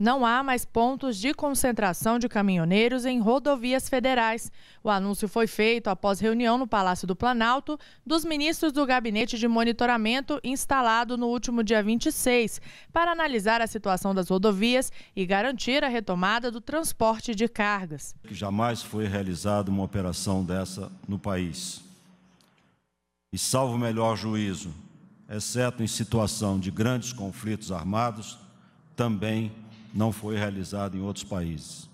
não há mais pontos de concentração de caminhoneiros em rodovias federais. O anúncio foi feito após reunião no Palácio do Planalto dos ministros do Gabinete de Monitoramento instalado no último dia 26 para analisar a situação das rodovias e garantir a retomada do transporte de cargas. Jamais foi realizada uma operação dessa no país. E salvo o melhor juízo, exceto em situação de grandes conflitos armados, também não foi realizada em outros países.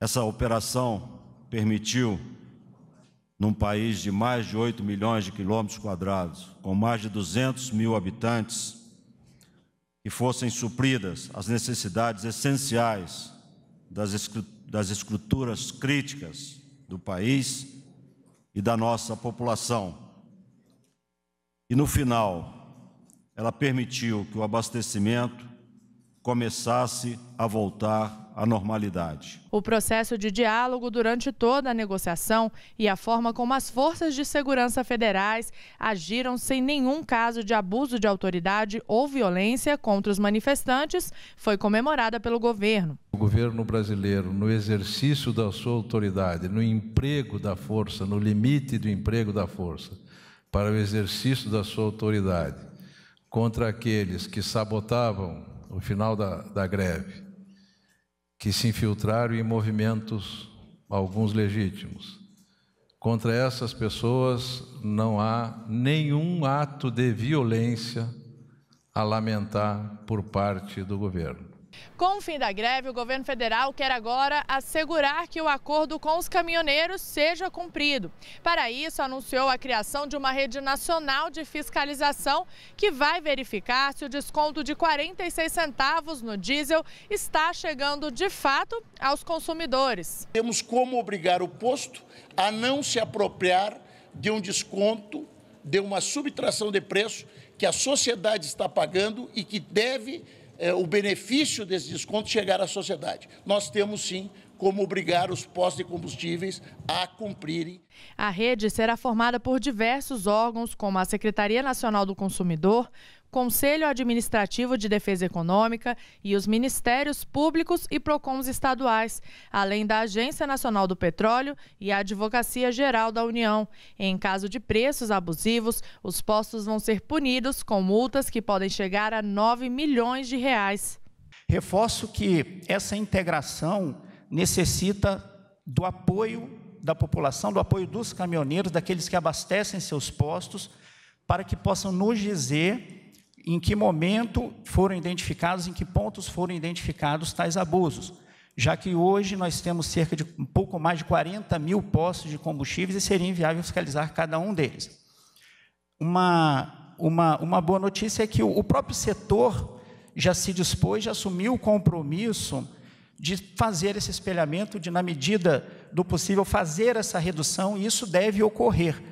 Essa operação permitiu, num país de mais de 8 milhões de quilômetros quadrados, com mais de 200 mil habitantes, que fossem supridas as necessidades essenciais das, das estruturas críticas do país e da nossa população. E no final, ela permitiu que o abastecimento começasse a voltar à normalidade. O processo de diálogo durante toda a negociação e a forma como as forças de segurança federais agiram sem nenhum caso de abuso de autoridade ou violência contra os manifestantes foi comemorada pelo governo. O governo brasileiro, no exercício da sua autoridade, no emprego da força, no limite do emprego da força, para o exercício da sua autoridade, contra aqueles que sabotavam no final da, da greve, que se infiltraram em movimentos, alguns legítimos. Contra essas pessoas não há nenhum ato de violência a lamentar por parte do governo. Com o fim da greve, o governo federal quer agora assegurar que o acordo com os caminhoneiros seja cumprido. Para isso, anunciou a criação de uma rede nacional de fiscalização que vai verificar se o desconto de 46 centavos no diesel está chegando de fato aos consumidores. Temos como obrigar o posto a não se apropriar de um desconto, de uma subtração de preço que a sociedade está pagando e que deve é, o benefício desse desconto é chegar à sociedade. Nós temos sim como obrigar os postos de combustíveis a cumprirem. A rede será formada por diversos órgãos, como a Secretaria Nacional do Consumidor, Conselho Administrativo de Defesa Econômica e os Ministérios Públicos e PROCONs estaduais, além da Agência Nacional do Petróleo e a Advocacia Geral da União. Em caso de preços abusivos, os postos vão ser punidos com multas que podem chegar a 9 milhões de reais. Reforço que essa integração necessita do apoio da população, do apoio dos caminhoneiros, daqueles que abastecem seus postos, para que possam nos dizer em que momento foram identificados, em que pontos foram identificados tais abusos. Já que hoje nós temos cerca de um pouco mais de 40 mil postos de combustíveis e seria inviável fiscalizar cada um deles. Uma, uma, uma boa notícia é que o, o próprio setor já se dispôs, já assumiu o compromisso de fazer esse espelhamento, de, na medida do possível, fazer essa redução, e isso deve ocorrer.